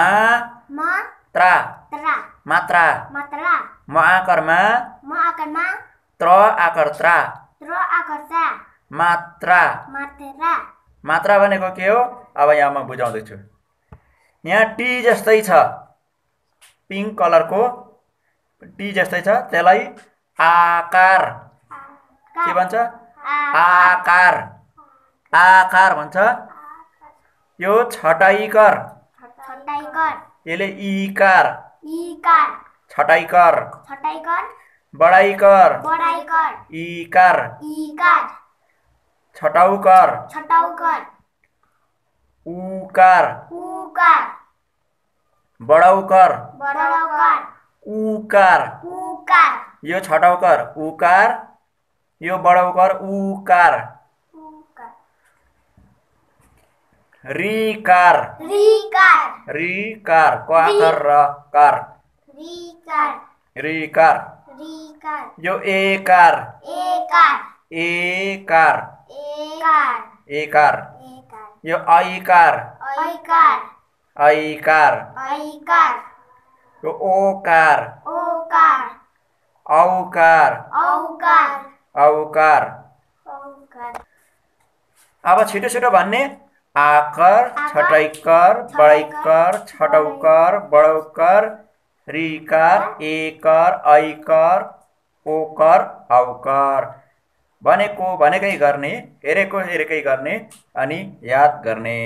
Ma ma tra tra matra matra म आकारमा म आकारमा त्र आकार त्रा र आकार चा मात्रा मात्रा मात्रा भनेको के हो अब यहाँ म बुझाउँदैछु यहाँ टी जस्तै छ पिङ्क कलरको टी जस्तै छ त्यसलाई आकार के भन्छ आकार आकार भन्छ यो छटाइकर यसले इकार इकार छटाइकर छटाइकर इकार उकार उकार बढाउकर उकार यो छटाउकर उकार यो उकार रिकार रिकार रिकार को आकार र कार रिकार रिकार रिकार यो एकार एकार एकार एकार एकार यो ऐकार ऐकार ऐकार ऐकार यो ओकार ओकार औकार औकार औकार अब छिटो छिटो भन्ने आकर छटैकर बडैकर छटौकर बडौकर रिकर एकर ऐकर ओकर औकर भनेको भनेकै गर्ने हेरेको हेरेकै गर्ने अनि याद गर्ने